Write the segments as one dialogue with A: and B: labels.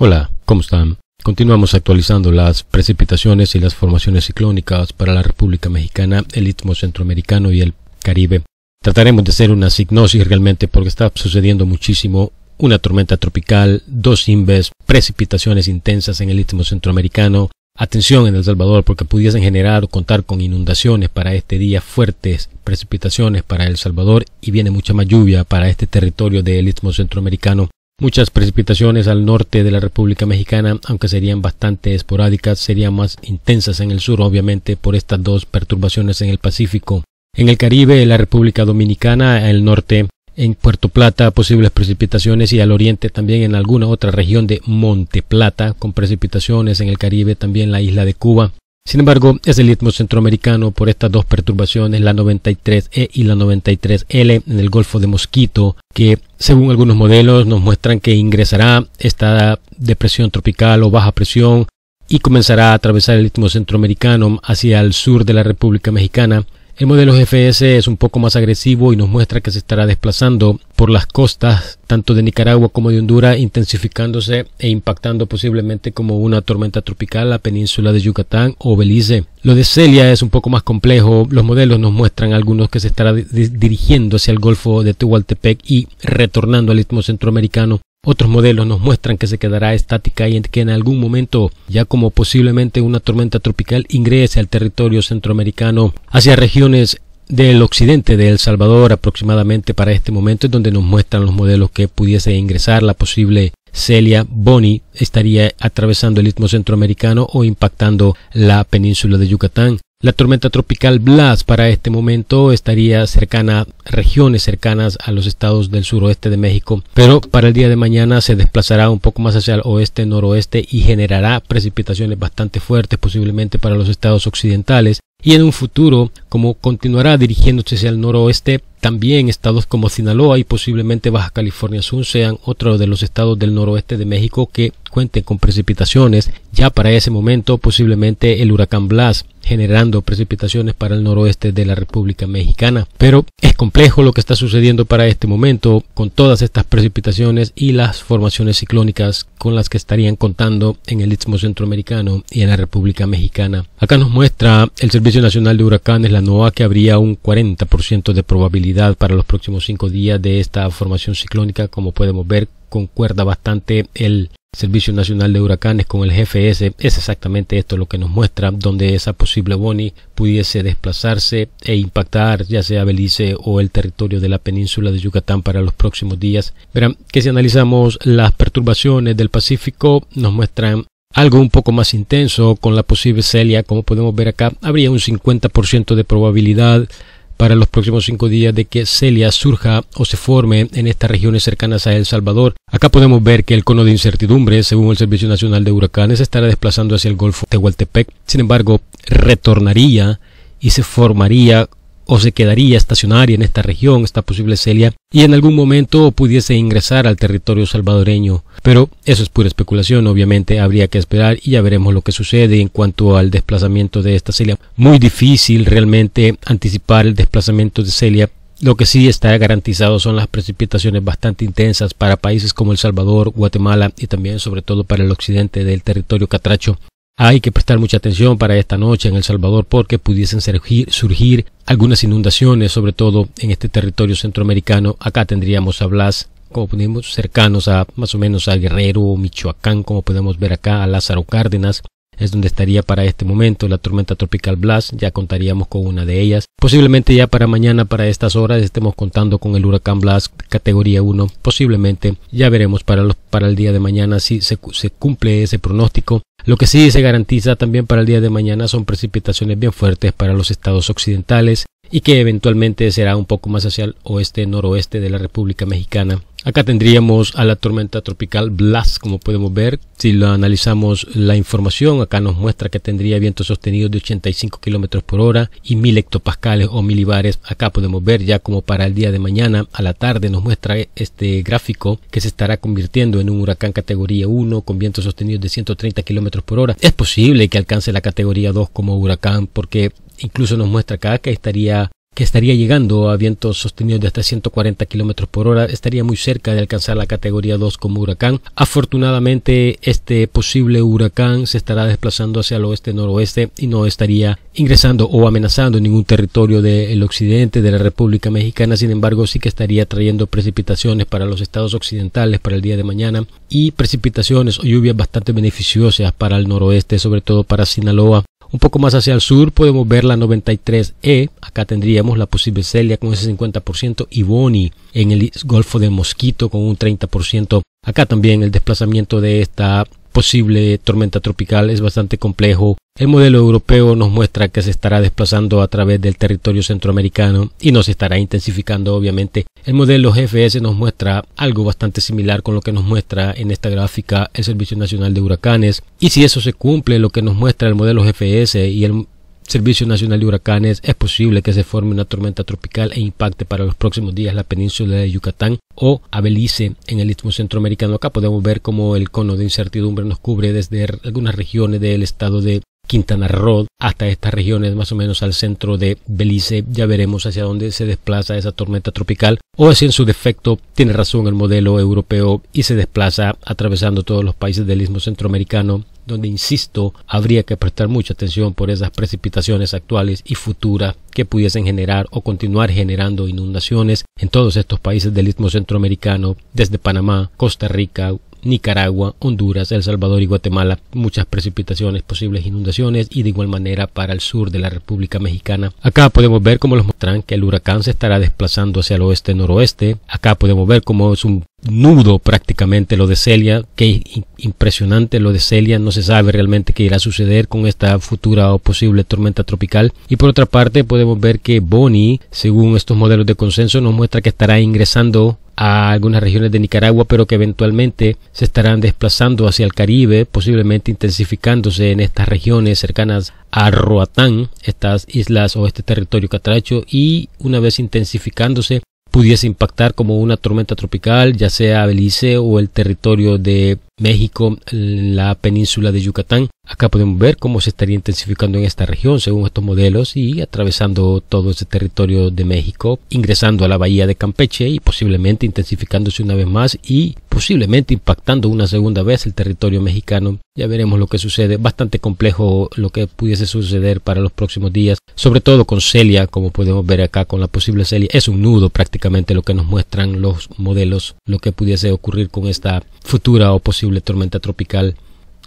A: Hola, ¿cómo están? Continuamos actualizando las precipitaciones y las formaciones ciclónicas para la República Mexicana, el Istmo Centroamericano y el Caribe. Trataremos de hacer una signosis realmente porque está sucediendo muchísimo. Una tormenta tropical, dos imbes, precipitaciones intensas en el Istmo Centroamericano. Atención en El Salvador porque pudiesen generar o contar con inundaciones para este día, fuertes precipitaciones para El Salvador y viene mucha más lluvia para este territorio del Istmo Centroamericano. Muchas precipitaciones al norte de la República Mexicana, aunque serían bastante esporádicas, serían más intensas en el sur, obviamente, por estas dos perturbaciones en el Pacífico. En el Caribe, la República Dominicana, al norte, en Puerto Plata, posibles precipitaciones y al oriente también en alguna otra región de Monte Plata, con precipitaciones en el Caribe, también la isla de Cuba, sin embargo, es el ritmo centroamericano por estas dos perturbaciones, la 93E y la 93L en el Golfo de Mosquito, que según algunos modelos nos muestran que ingresará esta depresión tropical o baja presión y comenzará a atravesar el ritmo centroamericano hacia el sur de la República Mexicana el modelo GFS es un poco más agresivo y nos muestra que se estará desplazando por las costas tanto de Nicaragua como de Honduras, intensificándose e impactando posiblemente como una tormenta tropical la península de Yucatán o Belice. Lo de Celia es un poco más complejo. Los modelos nos muestran algunos que se estará dirigiendo hacia el Golfo de Tehualtepec y retornando al Istmo Centroamericano. Otros modelos nos muestran que se quedará estática y que en algún momento, ya como posiblemente una tormenta tropical, ingrese al territorio centroamericano hacia regiones del occidente de El Salvador aproximadamente para este momento en donde nos muestran los modelos que pudiese ingresar la posible Celia Boni estaría atravesando el istmo centroamericano o impactando la península de Yucatán. La tormenta tropical Blas para este momento estaría cercana a regiones cercanas a los estados del suroeste de México, pero para el día de mañana se desplazará un poco más hacia el oeste, noroeste y generará precipitaciones bastante fuertes posiblemente para los estados occidentales y en un futuro, como continuará dirigiéndose hacia el noroeste, también estados como Sinaloa y posiblemente Baja California Sur sean otro de los estados del noroeste de México que cuenten con precipitaciones ya para ese momento posiblemente el huracán Blas generando precipitaciones para el noroeste de la República Mexicana. Pero es complejo lo que está sucediendo para este momento con todas estas precipitaciones y las formaciones ciclónicas con las que estarían contando en el Istmo Centroamericano y en la República Mexicana. Acá nos muestra el servicio Servicio Nacional de Huracanes, la NOAA, que habría un 40% de probabilidad para los próximos cinco días de esta formación ciclónica. Como podemos ver, concuerda bastante el Servicio Nacional de Huracanes con el GFS. Es exactamente esto lo que nos muestra, donde esa posible boni pudiese desplazarse e impactar ya sea Belice o el territorio de la península de Yucatán para los próximos días. Verán que si analizamos las perturbaciones del Pacífico, nos muestran algo un poco más intenso con la posible celia, como podemos ver acá, habría un 50% de probabilidad para los próximos cinco días de que Celia surja o se forme en estas regiones cercanas a El Salvador. Acá podemos ver que el cono de incertidumbre, según el Servicio Nacional de Huracanes, estará desplazando hacia el Golfo de Tehuantepec. Sin embargo, retornaría y se formaría o se quedaría estacionaria en esta región, esta posible Celia, y en algún momento pudiese ingresar al territorio salvadoreño. Pero eso es pura especulación, obviamente habría que esperar y ya veremos lo que sucede en cuanto al desplazamiento de esta Celia. Muy difícil realmente anticipar el desplazamiento de Celia lo que sí está garantizado son las precipitaciones bastante intensas para países como El Salvador, Guatemala y también sobre todo para el occidente del territorio catracho. Hay que prestar mucha atención para esta noche en El Salvador porque pudiesen surgir, algunas inundaciones, sobre todo en este territorio centroamericano. Acá tendríamos a Blas, como podemos cercanos a más o menos a Guerrero, Michoacán, como podemos ver acá, a Lázaro Cárdenas, es donde estaría para este momento la tormenta tropical Blast. ya contaríamos con una de ellas. Posiblemente ya para mañana, para estas horas, estemos contando con el huracán Blast categoría 1, posiblemente ya veremos para, los, para el día de mañana si se cumple ese pronóstico. Lo que sí se garantiza también para el día de mañana son precipitaciones bien fuertes para los estados occidentales, y que eventualmente será un poco más hacia el oeste-noroeste de la República Mexicana. Acá tendríamos a la tormenta tropical Blas, como podemos ver. Si lo analizamos la información, acá nos muestra que tendría vientos sostenidos de 85 km por hora y 1000 hectopascales o milibares. Acá podemos ver ya como para el día de mañana a la tarde nos muestra este gráfico que se estará convirtiendo en un huracán categoría 1 con vientos sostenidos de 130 km por hora. Es posible que alcance la categoría 2 como huracán porque Incluso nos muestra acá que estaría, que estaría llegando a vientos sostenidos de hasta 140 kilómetros por hora, estaría muy cerca de alcanzar la categoría 2 como huracán. Afortunadamente, este posible huracán se estará desplazando hacia el oeste-noroeste y no estaría ingresando o amenazando ningún territorio del occidente de la República Mexicana, sin embargo sí que estaría trayendo precipitaciones para los estados occidentales para el día de mañana y precipitaciones o lluvias bastante beneficiosas para el noroeste, sobre todo para Sinaloa, un poco más hacia el sur podemos ver la 93E, acá tendríamos la posible celia con ese 50% y Boni en el Golfo de Mosquito con un 30%. Acá también el desplazamiento de esta posible tormenta tropical es bastante complejo. El modelo europeo nos muestra que se estará desplazando a través del territorio centroamericano y nos estará intensificando obviamente. El modelo GFS nos muestra algo bastante similar con lo que nos muestra en esta gráfica el Servicio Nacional de Huracanes y si eso se cumple lo que nos muestra el modelo GFS y el Servicio Nacional de Huracanes, es posible que se forme una tormenta tropical e impacte para los próximos días la península de Yucatán o a Belice en el Istmo Centroamericano. Acá podemos ver cómo el cono de incertidumbre nos cubre desde algunas regiones del estado de Quintana Roo hasta estas regiones más o menos al centro de Belice. Ya veremos hacia dónde se desplaza esa tormenta tropical o si en su defecto tiene razón el modelo europeo y se desplaza atravesando todos los países del istmo centroamericano donde, insisto, habría que prestar mucha atención por esas precipitaciones actuales y futuras que pudiesen generar o continuar generando inundaciones en todos estos países del istmo centroamericano, desde Panamá, Costa Rica, Nicaragua, Honduras, El Salvador y Guatemala, muchas precipitaciones, posibles inundaciones y de igual manera para el sur de la República Mexicana. Acá podemos ver como los muestran que el huracán se estará desplazando hacia el oeste-noroeste. Acá podemos ver cómo es un nudo prácticamente lo de Celia, que es impresionante lo de Celia, no se sabe realmente qué irá a suceder con esta futura o posible tormenta tropical. Y por otra parte podemos ver que Bonnie, según estos modelos de consenso, nos muestra que estará ingresando a algunas regiones de Nicaragua, pero que eventualmente se estarán desplazando hacia el Caribe, posiblemente intensificándose en estas regiones cercanas a Roatán, estas islas o este territorio catracho, y una vez intensificándose pudiese impactar como una tormenta tropical, ya sea Belice o el territorio de México, la península de Yucatán. Acá podemos ver cómo se estaría intensificando en esta región según estos modelos y atravesando todo ese territorio de México, ingresando a la bahía de Campeche y posiblemente intensificándose una vez más y posiblemente impactando una segunda vez el territorio mexicano. Ya veremos lo que sucede. Bastante complejo lo que pudiese suceder para los próximos días, sobre todo con Celia, como podemos ver acá con la posible Celia. Es un nudo prácticamente lo que nos muestran los modelos, lo que pudiese ocurrir con esta futura o posible tormenta tropical.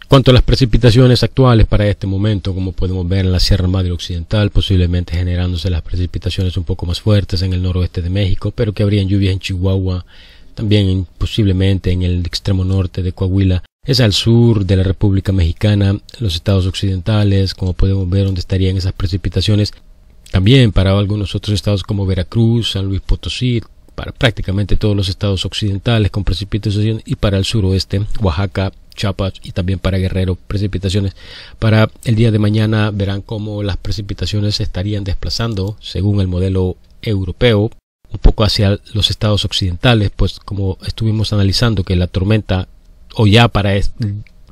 A: Cuanto a las precipitaciones actuales para este momento, como podemos ver en la Sierra Madre Occidental, posiblemente generándose las precipitaciones un poco más fuertes en el noroeste de México, pero que habrían lluvias en Chihuahua, también posiblemente en el extremo norte de Coahuila. Es al sur de la República Mexicana, los estados occidentales, como podemos ver donde estarían esas precipitaciones. También para algunos otros estados como Veracruz, San Luis Potosí, prácticamente todos los estados occidentales con precipitaciones y para el suroeste, Oaxaca, Chiapas y también para Guerrero precipitaciones. Para el día de mañana verán cómo las precipitaciones se estarían desplazando según el modelo europeo un poco hacia los estados occidentales, pues como estuvimos analizando que la tormenta o ya para,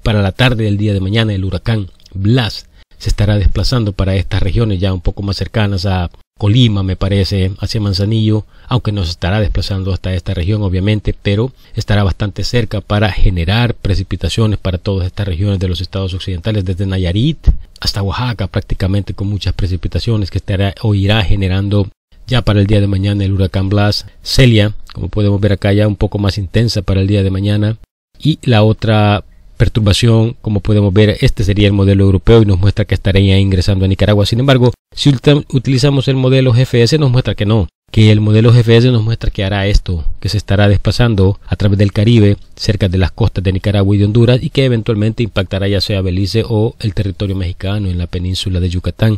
A: para la tarde del día de mañana el huracán Blas se estará desplazando para estas regiones ya un poco más cercanas a Colima, me parece, hacia Manzanillo, aunque nos estará desplazando hasta esta región, obviamente, pero estará bastante cerca para generar precipitaciones para todas estas regiones de los estados occidentales, desde Nayarit hasta Oaxaca, prácticamente con muchas precipitaciones que estará o irá generando ya para el día de mañana el huracán Blas, Celia, como podemos ver acá ya un poco más intensa para el día de mañana, y la otra perturbación, como podemos ver, este sería el modelo europeo y nos muestra que estaría ingresando a Nicaragua. Sin embargo, si utilizamos el modelo GFS nos muestra que no, que el modelo GFS nos muestra que hará esto, que se estará desplazando a través del Caribe, cerca de las costas de Nicaragua y de Honduras y que eventualmente impactará ya sea Belice o el territorio mexicano en la península de Yucatán.